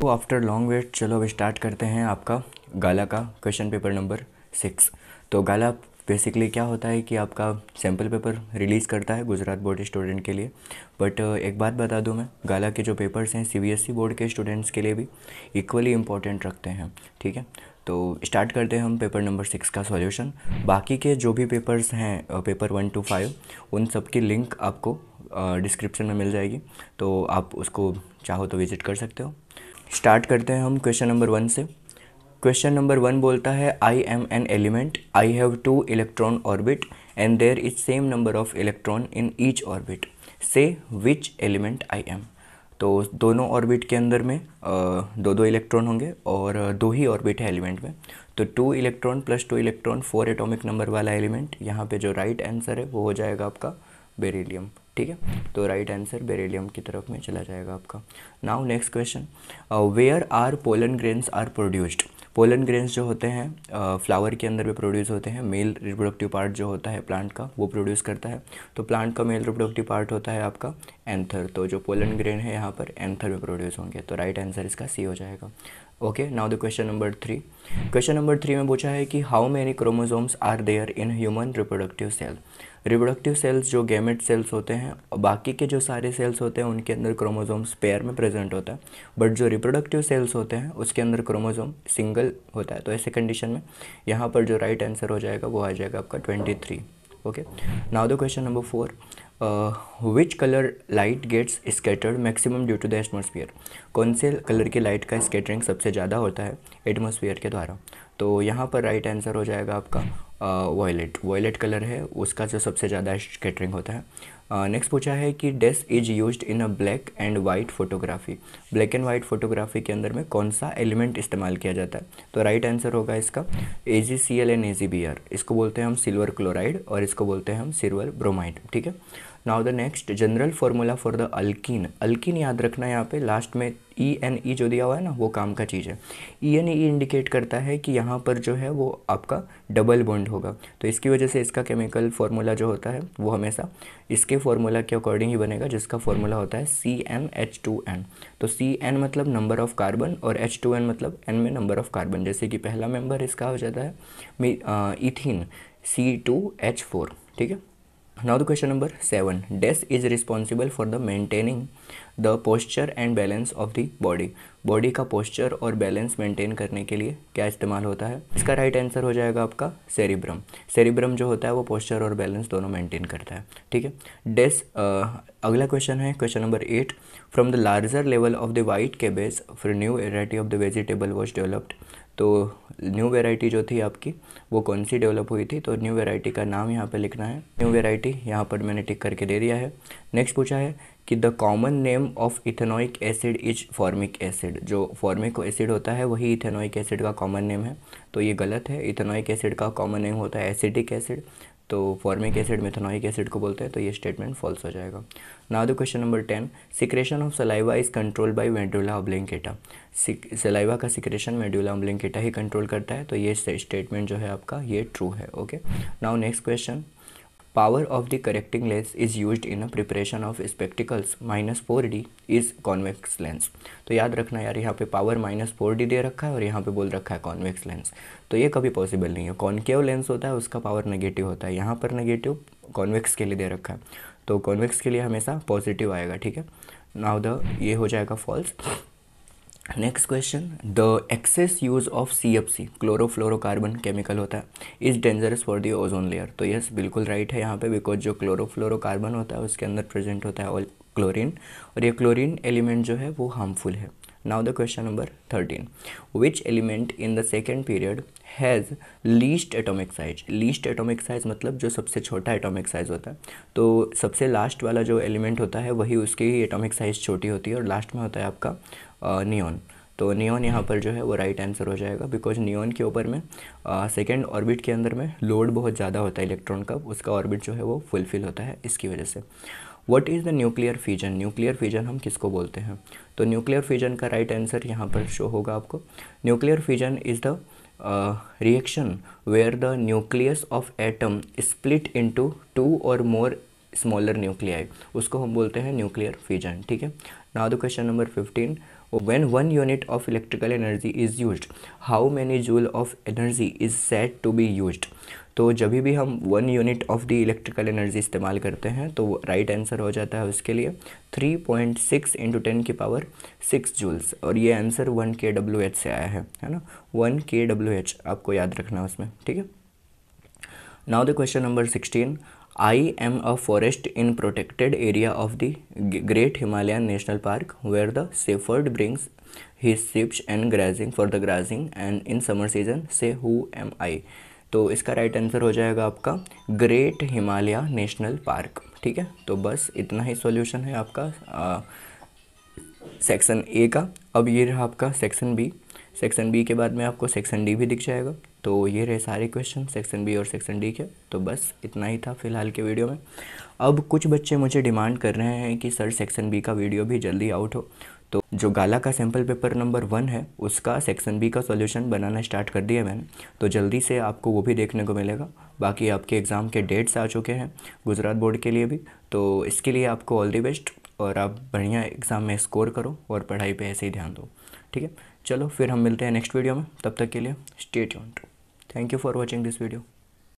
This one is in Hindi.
तो आफ्टर लॉन्ग वेट चलो अब स्टार्ट करते हैं आपका गाला का क्वेश्चन पेपर नंबर सिक्स तो गाला बेसिकली क्या होता है कि आपका सैम्पल पेपर रिलीज़ करता है गुजरात बोर्ड स्टूडेंट के लिए बट uh, एक बात बता दूं मैं गाला के जो पेपर्स हैं सीबीएसई बोर्ड e के स्टूडेंट्स के लिए भी इक्वली इम्पॉर्टेंट रखते हैं ठीक है तो स्टार्ट करते हैं हम पेपर नंबर सिक्स का सॉल्यूशन बाकी के जो भी पेपर्स हैं पेपर वन टू फाइव उन सब की लिंक आपको डिस्क्रिप्शन uh, में मिल जाएगी तो आप उसको चाहो तो विज़िट कर सकते हो स्टार्ट करते हैं हम क्वेश्चन नंबर वन से क्वेश्चन नंबर वन बोलता है I am an element I have two electron orbit and there is same number of electron in each orbit से विच एलिमेंट आई एम तो दोनों ऑर्बिट के अंदर में दो दो इलेक्ट्रॉन होंगे और दो ही ऑर्बिट है एलिमेंट में तो two electron plus two electron four atomic number वाला एलिमेंट यहाँ पे जो राइट right आंसर है वो हो जाएगा आपका बेरिलियम ठीक है तो राइट आंसर बेरेलियम की तरफ में चला जाएगा आपका now next question where are pollen grains are produced pollen grains जो होते हैं फ्लावर uh, के अंदर भी प्रोड्यूस होते हैं मेल रिप्रोडक्टिव पार्ट जो होता है प्लांट का वो प्रोड्यूस करता है तो प्लांट का मेल रिप्रोडक्टिव पार्ट होता है आपका एंथर तो जो पोलन ग्रेन है यहाँ पर एंथर में प्रोड्यूस होंगे तो राइट आंसर इसका सी हो जाएगा okay now the question number three question number three में पूछा है कि how many chromosomes are there in human reproductive cell reproductive cells जो गेमेट सेल्स होते हैं और बाकी के जो सारे सेल्स होते हैं उनके अंदर क्रोमोजोम्स पेयर में प्रेजेंट होता है बट जो रिप्रोडक्टिव सेल्स होते हैं उसके अंदर क्रोमोजोम सिंगल होता है तो ऐसे कंडीशन में यहाँ पर जो राइट right आंसर हो जाएगा वो आ जाएगा आपका twenty three okay now the question number four which colour light gets scattered maximum due to the atmosphere कौन से कलर की लाइट का स्केटरिंग सबसे ज़्यादा होता है एटमोसफियर के द्वारा तो यहाँ पर राइट right आंसर हो जाएगा आपका वॉयलेट वॉयलेट कलर है उसका जो सबसे ज़्यादा स्केटरिंग होता है नेक्स्ट पूछा है कि this is use in a black and white photography black and white photography के अंदर में कौन सा एलिमेंट इस्तेमाल किया जाता है तो राइट right आंसर होगा इसका A G C L and A G B R इसको बोलते हैं हम सिल्वर क्लोराइड और इसको बोलते हैं हम सिल्वर ब्रोमाइड ठीक है now the next general formula for the alkyne alkyne याद रखना यहाँ पे लास्ट में ई एन ई जो दिया हुआ है ना वो काम का चीज़ है ई एन ई इंडिकेट करता है कि यहाँ पर जो है वो आपका डबल बॉन्ड होगा तो इसकी वजह से इसका केमिकल फॉर्मूला जो होता है वो हमेशा इसके फार्मूला के अकॉर्डिंग ही बनेगा जिसका फार्मूला होता है C N H two N तो सी एन मतलब नंबर ऑफ़ कार्बन और एच टू एन मतलब एन में नंबर ऑफ़ कार्बन जैसे कि पहला मेम्बर इसका हो जाता है ethyne C two H four ठीक है now the question number 7 death is responsible for the maintaining the posture and balance of the body body का पोस्चर और बैलेंस मेंटेन करने के लिए क्या इस्तेमाल होता है इसका राइट right आंसर हो जाएगा आपका सेरिब्रम सेरिब्रम जो होता है वो पोस्चर और बैलेंस दोनों मेंटेन करता है ठीक है डेस अगला क्वेश्चन है question number eight from the larger level of the white cabbage फिर new variety of the vegetable was developed तो न्यू वेराइटी जो थी आपकी वो कौन सी डेवलप हुई थी तो न्यू वेराइटी का नाम यहाँ पर लिखना है न्यू वेराइटी यहाँ पर मैंने टिक करके दे दिया है नेक्स्ट पूछा है कि the common name of ethanoic acid is formic acid जो फॉर्मिक एसिड होता है वही इथेनोइक एसिड का कॉमन नेम है तो ये गलत है इथेनोइक एसिड का कॉमन नेम होता है एसिडिक एसिड तो फॉर्मिक एसिड मेथनॉइक एसिड को बोलते हैं तो ये स्टेटमेंट फॉल्स हो जाएगा now the question number ten secretion of saliva is control by medulla oblongata saliva का सिक्रेशन मेडुला ऑब्लिंकेटा ही कंट्रोल करता है तो ये स्टेटमेंट जो है आपका ये ट्रू है okay now next question power of the correcting lens is use in in preparation of spectacles minus four D is convex lens तो याद रखना यार यहाँ पे पावर माइनस फोर डी दे रखा है और यहाँ पे बोल रखा है कॉन्वेक्स लेंस तो ये कभी पॉसिबल नहीं है कॉन्केव लेंस होता है उसका पावर नेगेटिव होता है यहाँ पर नेगेटिव कॉन्वेक्स के लिए दे रखा है तो कॉन्वेक्स के लिए हमेशा पॉजिटिव आएगा ठीक है नाउ द ये हो जाएगा false next question the excess use of C F C chlorofluorocarbon chemical होता है is dangerous for the ozone layer तो यस बिल्कुल राइट है यहाँ पे बिकॉज जो क्लोरोफ्लोरोकार्बन होता है उसके अंदर प्रेजेंट होता है क्लोरीन और ये क्लोरीन एलिमेंट जो है वो हार्मफुल है now the question number thirteen which element in the second period has least atomic size least atomic size मतलब जो सबसे छोटा एटॉमिक साइज होता है तो सबसे लास्ट वाला जो एलिमेंट होता है वही उसकी एटोमिक एटॉमिक साइज छोटी होती है और लास्ट में होता है आपका नियोन तो नियोन यहाँ हम्म। पर जो है वो राइट आंसर हो जाएगा बिकॉज नियोन के ऊपर में सेकेंड ऑर्बिट के अंदर में लोड बहुत ज़्यादा होता है इलेक्ट्रॉन का उसका ऑर्बिट जो है वो फुलफिल होता है इसकी वजह से what is the nuclear fusion nuclear fusion हम किसको बोलते हैं तो न्यूक्लियर फ्यूजन का राइट आंसर यहाँ पर शो होगा आपको nuclear fusion is the reaction where the nucleus of atom split into two और मोर स्मॉलर न्यूक्लियाई उसको हम बोलते हैं न्यूक्लियर फ्यूजन ठीक है now the question number 15 when one unit of electrical energy is used how many joule of energy is said to be used तो जब भी हम one unit of the electrical energy इस्तेमाल करते हैं तो राइट आंसर हो जाता है उसके लिए 3.6 पॉइंट सिक्स इंटू टेन की पावर सिक्स जूल्स और ये answer one K W H से आया है है ना वन के डब्ल्यू एच आपको याद रखना उसमें ठीक है now the question number sixteen I am a forest in protected area of the Great Himalayan National Park where the shepherd brings his sheeps and grazing for the grazing and in summer season so who am I तो इसका राइट right आंसर हो जाएगा आपका ग्रेट हिमालय नेशनल पार्क ठीक है तो बस इतना ही सॉल्यूशन है आपका सेक्शन ए का अब ये रहा आपका सेक्शन बी सेक्शन बी के बाद में आपको सेक्शन डी भी दिख जाएगा तो ये रहे सारे क्वेश्चन सेक्शन बी और सेक्शन डी के तो बस इतना ही था फिलहाल के वीडियो में अब कुछ बच्चे मुझे डिमांड कर रहे हैं कि सर सेक्शन बी का वीडियो भी जल्दी आउट हो तो जो गाला का सैम्पल पेपर नंबर वन है उसका सेक्शन बी का सॉल्यूशन बनाना स्टार्ट कर दिया मैंने तो जल्दी से आपको वो भी देखने को मिलेगा बाकी आपके एग्ज़ाम के डेट्स आ चुके हैं गुजरात बोर्ड के लिए भी तो इसके लिए आपको ऑल दी बेस्ट और आप बढ़िया एग्ज़ाम में स्कोर करो और पढ़ाई पे ऐसे ही ध्यान दो ठीक है चलो फिर हम मिलते हैं नेक्स्ट वीडियो में तब तक के लिए stay tuned thank you for watching this video